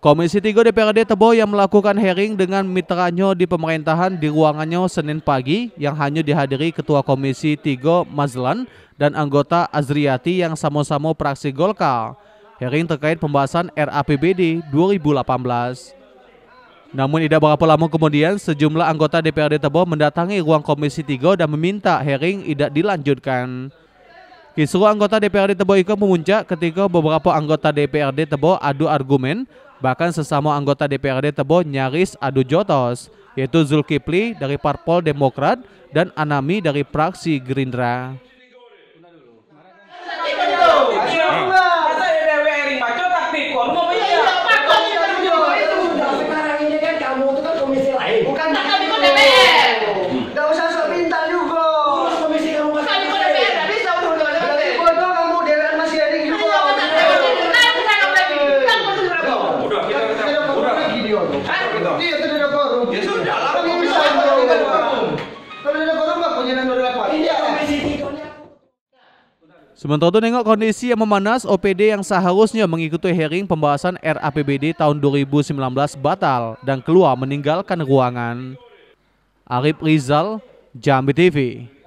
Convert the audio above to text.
Komisi 3 DPRD Tebo yang melakukan hearing dengan mitranya di pemerintahan di ruangannya Senin pagi yang hanya dihadiri Ketua Komisi 3 Mazlan dan anggota Azriati yang sama-sama praksi Golkar. Hearing terkait pembahasan RAPBD 2018. Namun tidak berapa lama kemudian sejumlah anggota DPRD Tebo mendatangi ruang Komisi 3 dan meminta hearing tidak dilanjutkan. Kisru anggota DPRD Tebo Iko memuncak ketika beberapa anggota DPRD Tebo adu argumen, bahkan sesama anggota DPRD Tebo nyaris adu jotos, yaitu Zulkifli dari Parpol Demokrat dan Anami dari fraksi Gerindra. Bukan Sementara itu nengok kondisi yang memanas, OPD yang seharusnya mengikuti hearing pembahasan RAPBD tahun 2019 batal dan keluar meninggalkan ruangan. Arif Rizal, Jambi TV.